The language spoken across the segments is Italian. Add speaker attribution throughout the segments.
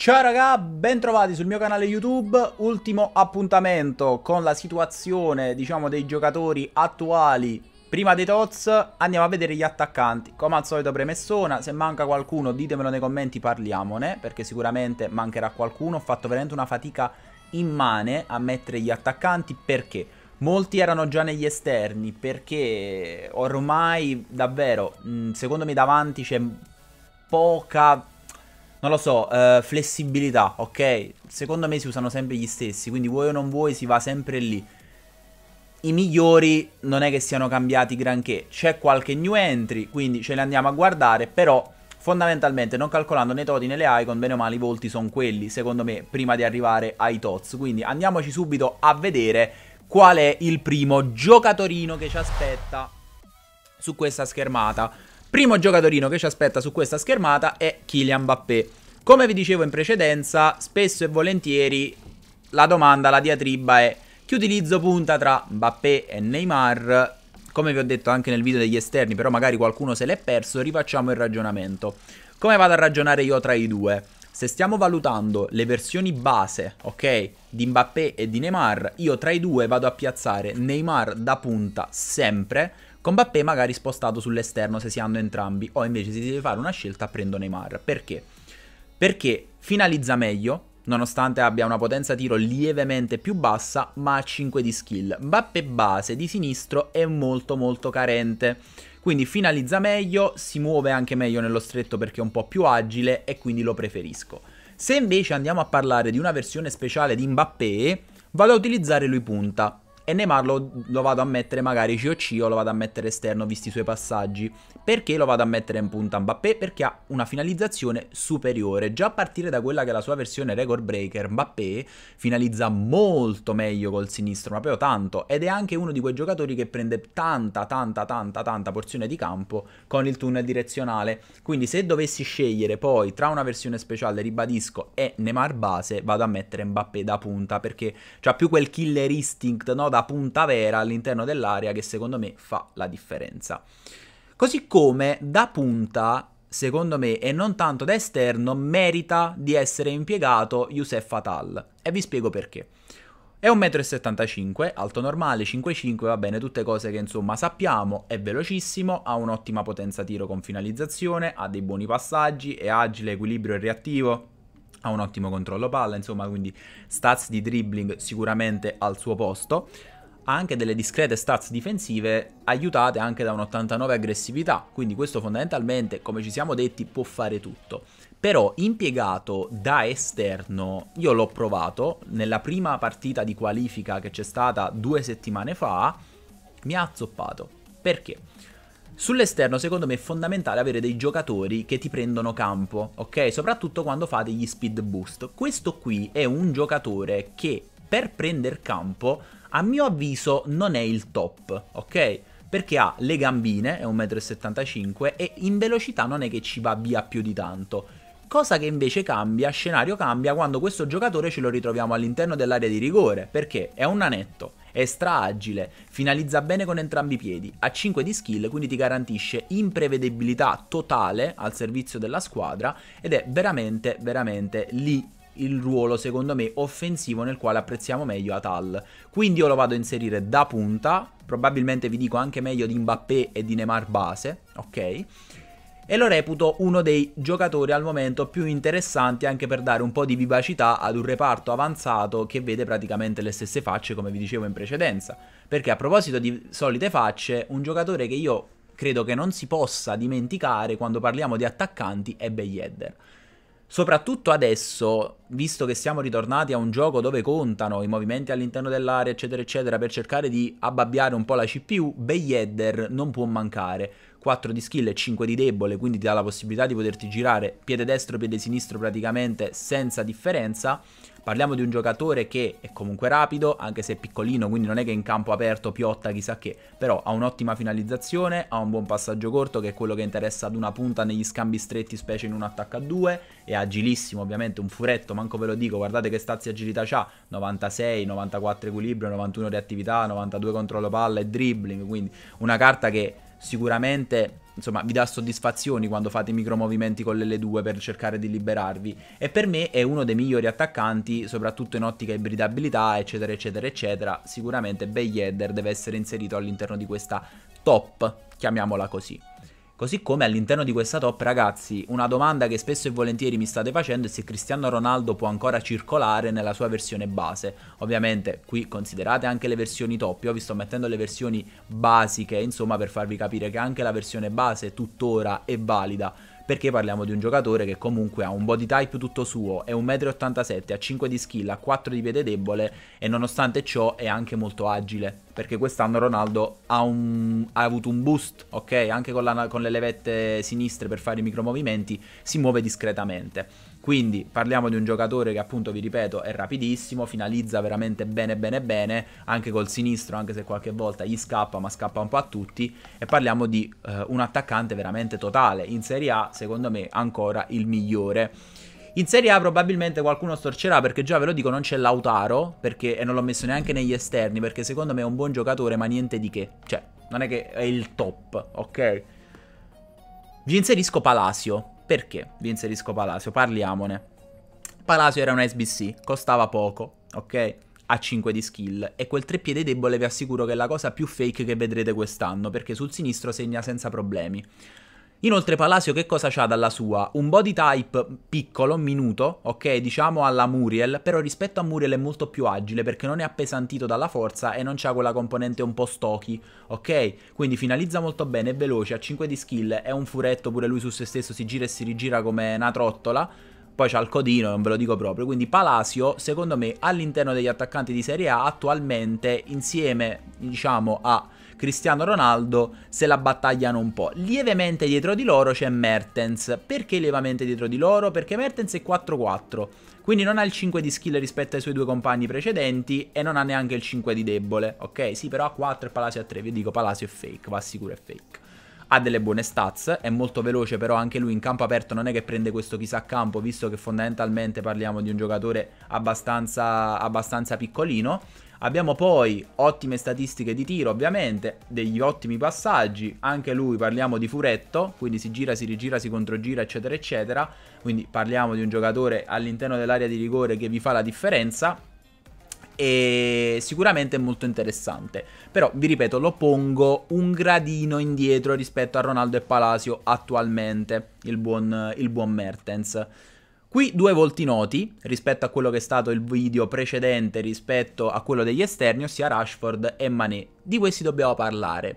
Speaker 1: Ciao raga, bentrovati sul mio canale YouTube, ultimo appuntamento con la situazione diciamo dei giocatori attuali Prima dei Tots andiamo a vedere gli attaccanti, come al solito premessona, se manca qualcuno ditemelo nei commenti parliamone Perché sicuramente mancherà qualcuno, ho fatto veramente una fatica immane a mettere gli attaccanti perché Molti erano già negli esterni perché ormai davvero mm, secondo me davanti c'è poca non lo so, eh, flessibilità, ok? Secondo me si usano sempre gli stessi, quindi vuoi o non vuoi si va sempre lì. I migliori non è che siano cambiati granché, c'è qualche new entry, quindi ce le andiamo a guardare, però fondamentalmente non calcolando né Toti né le icon, bene o male i volti sono quelli, secondo me, prima di arrivare ai Tots. Quindi andiamoci subito a vedere qual è il primo giocatorino che ci aspetta su questa schermata. Primo giocatorino che ci aspetta su questa schermata è Kylian Mbappé. Come vi dicevo in precedenza, spesso e volentieri la domanda, la diatriba è che utilizzo punta tra Mbappé e Neymar? Come vi ho detto anche nel video degli esterni, però magari qualcuno se l'è perso, rifacciamo il ragionamento. Come vado a ragionare io tra i due? Se stiamo valutando le versioni base, ok, di Mbappé e di Neymar, io tra i due vado a piazzare Neymar da punta sempre con Mbappé magari spostato sull'esterno se si hanno entrambi, o invece si deve fare una scelta prendo Neymar. Perché? Perché finalizza meglio, nonostante abbia una potenza tiro lievemente più bassa, ma ha 5 di skill. Mbappé base di sinistro è molto molto carente, quindi finalizza meglio, si muove anche meglio nello stretto perché è un po' più agile e quindi lo preferisco. Se invece andiamo a parlare di una versione speciale di Mbappé, vado a utilizzare lui punta, e Neymar lo, lo, vado a mettere magari COC o lo vado a mettere esterno visti i suoi passaggi. Perché lo vado a mettere in punta Mbappé? Perché ha una finalizzazione superiore. Già a partire da quella che è la sua versione record breaker, Mbappé finalizza molto meglio col sinistro, ma proprio tanto. Ed è anche uno di quei giocatori che prende tanta, tanta, tanta, tanta porzione di campo con il tunnel direzionale. Quindi se dovessi scegliere poi tra una versione speciale, ribadisco, e Neymar base, vado a mettere Mbappé da punta perché ha più quel killer instinct, no? Da la punta vera all'interno dell'area che secondo me fa la differenza. Così come da punta, secondo me, e non tanto da esterno, merita di essere impiegato Youssef Fatal. E vi spiego perché. È 1,75 m, alto normale, 5,5, va bene, tutte cose che insomma sappiamo, è velocissimo, ha un'ottima potenza tiro con finalizzazione, ha dei buoni passaggi, è agile, equilibrio e reattivo, ha un ottimo controllo palla, insomma, quindi stats di dribbling sicuramente al suo posto. Ha anche delle discrete stats difensive aiutate anche da un 89 aggressività, quindi questo fondamentalmente, come ci siamo detti, può fare tutto. Però impiegato da esterno, io l'ho provato nella prima partita di qualifica che c'è stata due settimane fa, mi ha azzoppato. Perché? Sull'esterno secondo me è fondamentale avere dei giocatori che ti prendono campo, ok? Soprattutto quando fate gli speed boost. Questo qui è un giocatore che per prendere campo, a mio avviso, non è il top, ok? perché ha le gambine, è 1,75m e in velocità non è che ci va via più di tanto. Cosa che invece cambia, scenario cambia quando questo giocatore ce lo ritroviamo all'interno dell'area di rigore, perché è un nanetto, è agile finalizza bene con entrambi i piedi, ha 5 di skill, quindi ti garantisce imprevedibilità totale al servizio della squadra ed è veramente, veramente lì il ruolo secondo me offensivo nel quale apprezziamo meglio Atal. Quindi io lo vado a inserire da punta, probabilmente vi dico anche meglio di Mbappé e di Neymar base, ok? e lo reputo uno dei giocatori al momento più interessanti anche per dare un po' di vivacità ad un reparto avanzato che vede praticamente le stesse facce come vi dicevo in precedenza. Perché a proposito di solite facce, un giocatore che io credo che non si possa dimenticare quando parliamo di attaccanti è Beyeder. Soprattutto adesso, visto che siamo ritornati a un gioco dove contano i movimenti all'interno dell'area, eccetera, eccetera, per cercare di abbabbiare un po' la CPU, Bayedder non può mancare. 4 di skill e 5 di debole, quindi ti dà la possibilità di poterti girare piede destro, piede sinistro praticamente senza differenza. Parliamo di un giocatore che è comunque rapido, anche se è piccolino, quindi non è che in campo aperto piotta chissà che, però ha un'ottima finalizzazione, ha un buon passaggio corto che è quello che interessa ad una punta negli scambi stretti, specie in un attacco a due, è agilissimo ovviamente, un furetto, manco ve lo dico, guardate che stazzi agilità c'ha, 96, 94 equilibrio, 91 reattività, 92 controllo palla e dribbling, quindi una carta che sicuramente insomma, vi dà soddisfazioni quando fate i micromovimenti con l'L2 per cercare di liberarvi e per me è uno dei migliori attaccanti, soprattutto in ottica ibridabilità, eccetera, eccetera, eccetera. Sicuramente Bayheader deve essere inserito all'interno di questa top, chiamiamola così. Così come all'interno di questa top, ragazzi, una domanda che spesso e volentieri mi state facendo è se Cristiano Ronaldo può ancora circolare nella sua versione base. Ovviamente qui considerate anche le versioni top, io vi sto mettendo le versioni basiche, insomma per farvi capire che anche la versione base tuttora è valida perché parliamo di un giocatore che comunque ha un body type tutto suo, è 1,87m, ha 5 di skill, ha 4 di piede debole e nonostante ciò è anche molto agile perché quest'anno Ronaldo ha, un, ha, avuto un boost, ok? Anche con, la, con le levette sinistre per fare i micromovimenti, si muove discretamente. Quindi parliamo di un giocatore che appunto, vi ripeto, è rapidissimo, finalizza veramente bene bene bene, anche col sinistro, anche se qualche volta gli scappa, ma scappa un po' a tutti, e parliamo di eh, un attaccante veramente totale, in Serie A secondo me ancora il migliore. In Serie A probabilmente qualcuno storcerà perché già ve lo dico non c'è Lautaro perché, e non l'ho messo neanche negli esterni perché secondo me è un buon giocatore ma niente di che. Cioè, non è che è il top, ok? Vi inserisco Palacio perché vi inserisco Palacio? Parliamone. Palacio era un SBC, costava poco, ok? a 5 di skill e quel treppiede debole vi assicuro che è la cosa più fake che vedrete quest'anno perché sul sinistro segna senza problemi. Inoltre Palacio che cosa c'ha dalla sua? Un body type piccolo, minuto, ok? Diciamo alla Muriel, però rispetto a Muriel è molto più agile perché non è appesantito dalla forza e non c'ha quella componente un po' stocky, ok? Quindi finalizza molto bene, è veloce, ha 5 di skill, è un furetto pure lui su se stesso, si gira e si rigira come una trottola. Poi c'ha il codino, non ve lo dico proprio. Quindi Palacio, secondo me, all'interno degli attaccanti di Serie A, attualmente, insieme, diciamo, a Cristiano Ronaldo se la battagliano un po'. Lievemente dietro di loro c'è Mertens. Perché lievemente dietro di loro? Perché Mertens è 4-4, quindi non ha il 5 di skill rispetto ai suoi due compagni precedenti e non ha neanche il 5 di debole. Ok, sì, però ha 4 e Palacio ha 3, vi dico Palacio è fake, va sicuro è fake ha delle buone stats, è molto veloce però anche lui in campo aperto non è che prende questo chissà campo, visto che fondamentalmente parliamo di un giocatore abbastanza, abbastanza piccolino. Abbiamo poi ottime statistiche di tiro, ovviamente, degli ottimi passaggi, anche lui parliamo di furetto, quindi si gira, si rigira, si controgira, eccetera, eccetera. Quindi parliamo di un giocatore all'interno dell'area di rigore che vi fa la differenza e sicuramente è molto interessante. Però vi ripeto, lo pongo un gradino indietro rispetto a Ronaldo e Palacio attualmente, il buon, il buon Mertens. Qui due volti noti rispetto a quello che è stato il video precedente rispetto a quello degli esterni, ossia Rashford e Mané. Di questi dobbiamo parlare.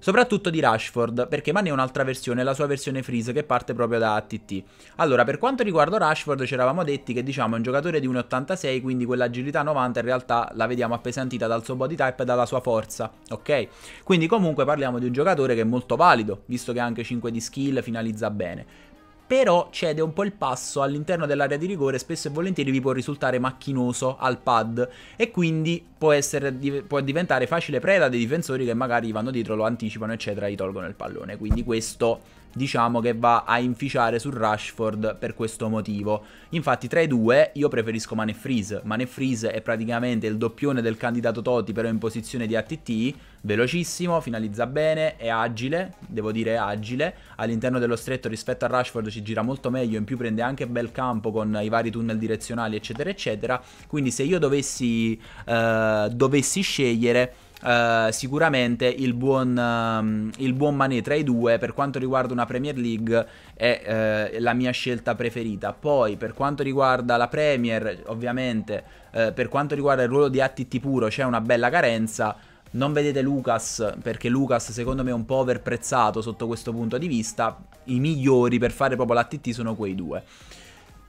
Speaker 1: Soprattutto di Rashford, perché Mane è un'altra versione, la sua versione freeze che parte proprio da ATT. Allora, per quanto riguarda Rashford, ci eravamo detti che diciamo è un giocatore di 1,86, quindi quell'agilità 90 in realtà la vediamo appesantita dal suo body type e dalla sua forza, ok? Quindi comunque parliamo di un giocatore che è molto valido, visto che ha anche 5 di skill, finalizza bene però cede un po' il passo all'interno dell'area di rigore, spesso e volentieri vi può risultare macchinoso al pad e quindi può, essere, può diventare facile preda dei difensori che magari vanno dietro, lo anticipano eccetera, gli tolgono il pallone, quindi questo diciamo che va a inficiare su Rashford per questo motivo. Infatti tra i due io preferisco Mane Freeze, Mane Freeze è praticamente il doppione del candidato Totti però in posizione di ATT, velocissimo, finalizza bene, è agile, devo dire agile, all'interno dello stretto rispetto a Rashford ci gira molto meglio, in più prende anche bel campo con i vari tunnel direzionali eccetera eccetera, quindi se io dovessi, eh, dovessi scegliere eh, sicuramente il buon, um, il buon Mané tra i due per quanto riguarda una Premier League è uh, la mia scelta preferita. Poi per quanto riguarda la Premier, ovviamente uh, per quanto riguarda il ruolo di ATT puro c'è una bella carenza. Non vedete Lucas perché Lucas secondo me è un po' overprezzato sotto questo punto di vista. I migliori per fare proprio l'ATT sono quei due.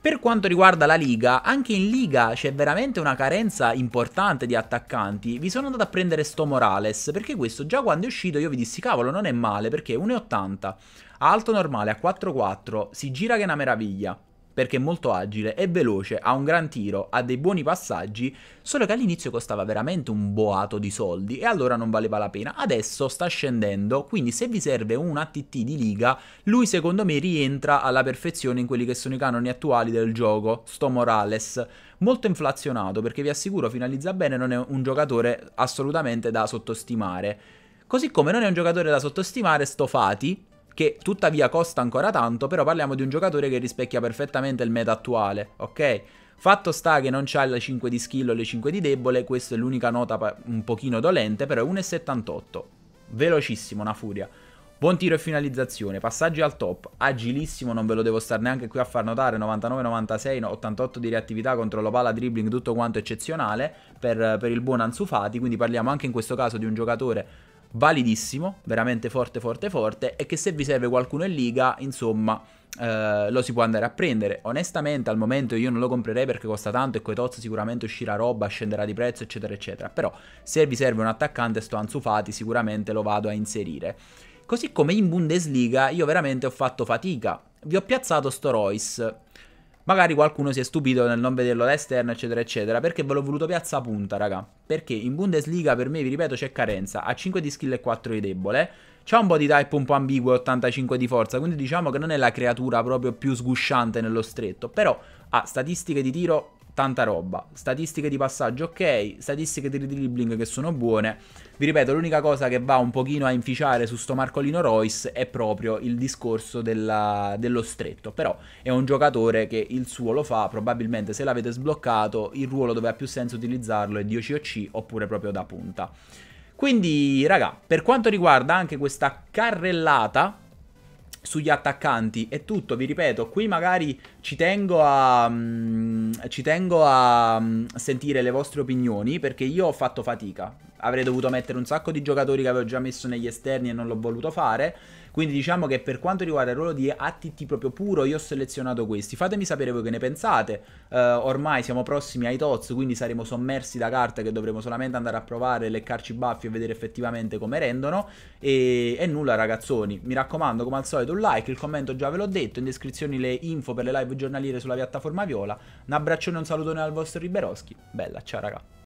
Speaker 1: Per quanto riguarda la Liga, anche in Liga c'è veramente una carenza importante di attaccanti. Vi sono andato a prendere sto Morales, perché questo già quando è uscito io vi dissi cavolo non è male, perché è 1,80, alto normale a 4,4, si gira che è una meraviglia perché è molto agile, è veloce, ha un gran tiro, ha dei buoni passaggi, solo che all'inizio costava veramente un boato di soldi e allora non valeva la pena. Adesso sta scendendo, quindi se vi serve un ATT di liga, lui secondo me rientra alla perfezione in quelli che sono i canoni attuali del gioco, sto Morales. Molto inflazionato perché vi assicuro finalizza bene, non è un giocatore assolutamente da sottostimare. Così come non è un giocatore da sottostimare Stofati, che tuttavia costa ancora tanto, però parliamo di un giocatore che rispecchia perfettamente il meta attuale, ok? Fatto sta che non c'ha le 5 di skill o le 5 di debole, questa è l'unica nota un pochino dolente, però è 1,78. Velocissimo, una furia. Buon tiro e finalizzazione, passaggi al top, agilissimo, non ve lo devo stare neanche qui a far notare, 99-96, 88 di reattività, controllo palla, dribbling, tutto quanto eccezionale per, per il buon Ansufati, quindi parliamo anche in questo caso di un giocatore validissimo, veramente forte forte forte e che se vi serve qualcuno in liga, insomma, eh, lo si può andare a prendere. Onestamente al momento io non lo comprerei perché costa tanto e coi tozzi sicuramente uscirà roba, scenderà di prezzo, eccetera eccetera. Però se vi serve un attaccante sto Anzufati sicuramente lo vado a inserire. Così come in Bundesliga io veramente ho fatto fatica. Vi ho piazzato sto Royce Magari qualcuno si è stupito nel non vederlo da esterno, eccetera, eccetera. Perché ve l'ho voluto piazza punta, raga. Perché in Bundesliga, per me, vi ripeto, c'è carenza. Ha 5 di skill e 4 di debole. C'ha un po' di type un po' ambiguo, 85 di forza. Quindi diciamo che non è la creatura proprio più sgusciante nello stretto. Però ha statistiche di tiro tanta roba. Statistiche di passaggio ok, statistiche di dribbling che sono buone. Vi ripeto, l'unica cosa che va un pochino a inficiare su sto Marcolino Royce è proprio il discorso della, dello stretto. Però è un giocatore che il suo lo fa, probabilmente se l'avete sbloccato, il ruolo dove ha più senso utilizzarlo è di OCOC oppure proprio da punta. Quindi, raga, per quanto riguarda anche questa carrellata sugli attaccanti è tutto, vi ripeto, qui magari ci tengo a mh, mm, ci tengo a mh, mm, sentire le vostre opinioni perché io ho fatto fatica, avrei dovuto mettere un sacco di giocatori che avevo già messo negli esterni e non l'ho voluto fare. Quindi diciamo che per quanto riguarda il ruolo di ATT proprio puro, io ho selezionato questi. Fatemi sapere voi che ne pensate. Uh, ormai siamo prossimi ai TOTS, quindi saremo sommersi da carte che dovremo solamente andare a provare, leccarci i baffi e vedere effettivamente come rendono. E, e nulla ragazzoni, mi raccomando come al solito un like, il commento già ve l'ho detto, in descrizione le info per le live giornaliere sulla piattaforma Viola. Un abbraccione e un salutone al vostro Riberoschi. Bella, ciao ragazzi.